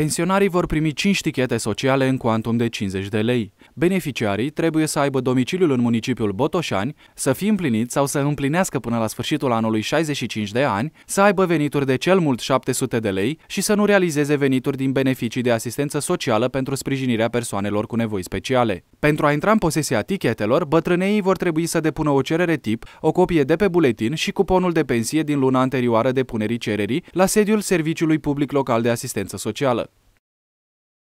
Pensionarii vor primi 5 tichete sociale în cuantum de 50 de lei. Beneficiarii trebuie să aibă domiciliul în municipiul Botoșani, să fie împlinit sau să împlinească până la sfârșitul anului 65 de ani, să aibă venituri de cel mult 700 de lei și să nu realizeze venituri din beneficii de asistență socială pentru sprijinirea persoanelor cu nevoi speciale. Pentru a intra în posesia tichetelor, bătrâneii vor trebui să depună o cerere tip, o copie de pe buletin și cuponul de pensie din luna anterioară depunerii cererii la sediul Serviciului Public Local de Asistență Socială.